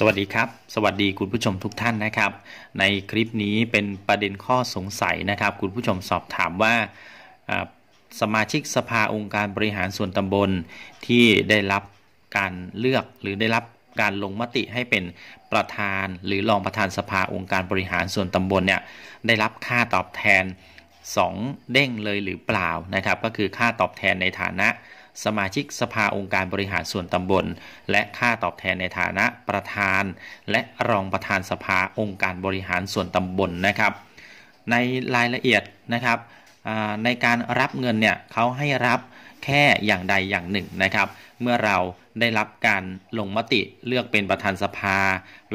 สวัสดีครับสวัสดีคุณผู้ชมทุกท่านนะครับในคลิปนี้เป็นประเด็นข้อสงสัยนะครับคุณผู้ชมสอบถามว่าสมาชิกสภาองค์การบริหารส่วนตำบลที่ได้รับการเลือกหรือได้รับการลงมติให้เป็นประธานหรือรองประธานสภาองค์การบริหารส่วนตำบลเนี่ยได้รับค่าตอบแทน2เด้งเลยหรือเปล่านะครับ ก็คือค่าตอบแทนในฐานะ สมาชิกสภาองค์การบริหารส่วนตำบลและค่าตอบแทนในฐานะประธาน และรองประธานสภาองค์การบริหารส่วนตำบลนะครับ ในรายละเอียดนะครับในการรับเงินเนี่ยเขาให้รับแค่อย่างใดอย่างหนึ่งนะครับ เมื่อเราได้รับการลงมติเลือกเป็นประธานสภา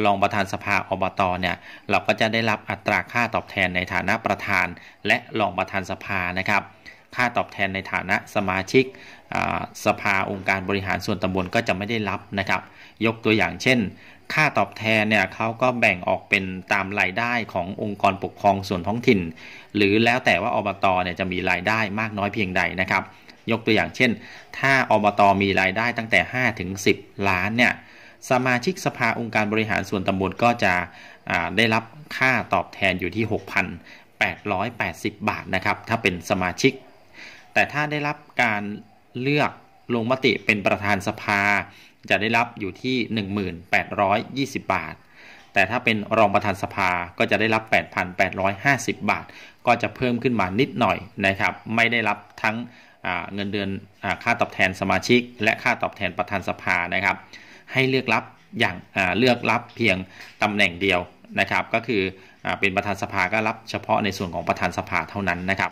รองประธานสภาอบตเนี่ย เราก็จะได้รับอัตราค่าตอบแทนในฐานะประธาน และรองประธานสภานะครับ ค่าตอบแทนในฐานะสมาชิกสภาองค์การบริหารส่วนตำบลก็จะไม่ได้รับนะครับยกตัวอย่างเช่นค่าตอบแทนเนี่ยเขาก็แบ่งออกเป็นตามรายได้ขององค์กร ปกครองส่วนท้องถิ่น หรือแล้วแต่ว่าอบต เนี่ยจะมีรายได้มากน้อยเพียงใดนะครับ ยกตัวอย่างเช่น ถ้าอบต มีรายได้ตั้งแต่5ถึง10 ล้านเนี่ยสมาชิกสภาองค์การบริหารส่วนตำบลก็จะได้รับค่าตอบแทนอยู่ที่ 6,880บาทนะครับถ้าเป็นสมาชิก แต่ถ้าได้รับการเลือกลงมติเป็นประธานสภาจะได้รับอยู่ที่ 1,820 บาท แต่ถ้าเป็นรองประธานสภาก็จะได้รับ 8,850 บาท ก็จะเพิ่มขึ้นมานิดหน่อยนะครับ ไม่ได้รับทั้งเงินเดือนอค่าตอบแทนสมาชิก และค่าตอบแทนประธานสภานะครับ ให้เลือกรับอย่างเลือกรับเพียงตำแหน่งเดียวนะครับ ก็คืออเป็นประธานสภาก็รับเฉพาะในส่วนของประธานสภาเท่านั้นนะครับ